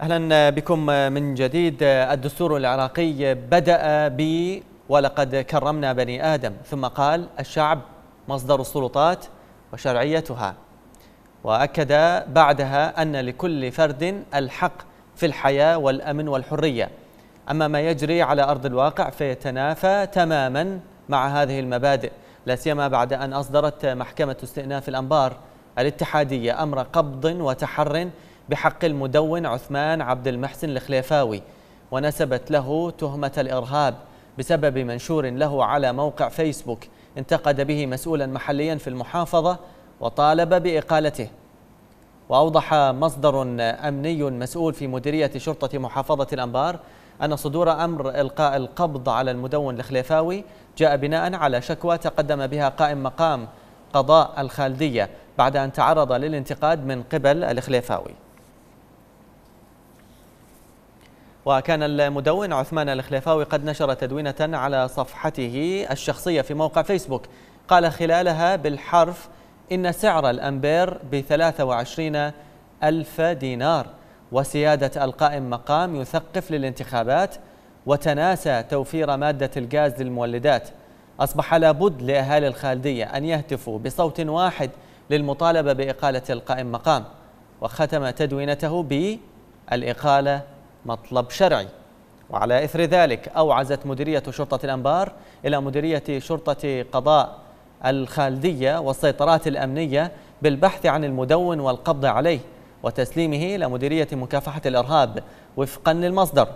اهلا بكم من جديد الدستور العراقي بدا ب ولقد كرمنا بني ادم ثم قال الشعب مصدر السلطات وشرعيتها واكد بعدها ان لكل فرد الحق في الحياه والامن والحريه اما ما يجري على ارض الواقع فيتنافى تماما مع هذه المبادئ لا سيما بعد ان اصدرت محكمه استئناف الانبار الاتحاديه امر قبض وتحر بحق المدون عثمان عبد المحسن الخليفاوي ونسبت له تهمة الإرهاب بسبب منشور له على موقع فيسبوك انتقد به مسؤولا محليا في المحافظة وطالب بإقالته وأوضح مصدر أمني مسؤول في مديرية شرطة محافظة الأنبار أن صدور أمر إلقاء القبض على المدون الخليفاوي جاء بناء على شكوى تقدم بها قائم مقام قضاء الخالدية بعد أن تعرض للانتقاد من قبل الخليفاوي وكان المدون عثمان الخليفاوي قد نشر تدوينة على صفحته الشخصية في موقع فيسبوك قال خلالها بالحرف إن سعر الأمبير ب 23 ألف دينار وسيادة القائم مقام يثقف للانتخابات وتناسى توفير مادة الغاز للمولدات أصبح لابد لأهالي الخالدية أن يهتفوا بصوت واحد للمطالبة بإقالة القائم مقام وختم تدوينته بالإقالة مطلب شرعي وعلى إثر ذلك أوعزت مديرية شرطة الأنبار إلى مديرية شرطة قضاء الخالدية والسيطرات الأمنية بالبحث عن المدون والقبض عليه وتسليمه إلى مديرية مكافحة الإرهاب وفقا للمصدر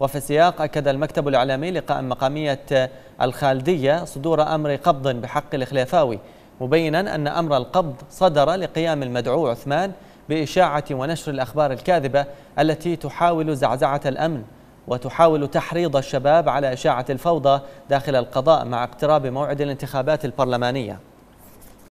وفي السياق أكد المكتب الإعلامي لقاء مقامية الخالدية صدور أمر قبض بحق الخلافاوي مبينا أن أمر القبض صدر لقيام المدعو عثمان بإشاعة ونشر الأخبار الكاذبة التي تحاول زعزعة الأمن وتحاول تحريض الشباب على إشاعة الفوضى داخل القضاء مع اقتراب موعد الانتخابات البرلمانية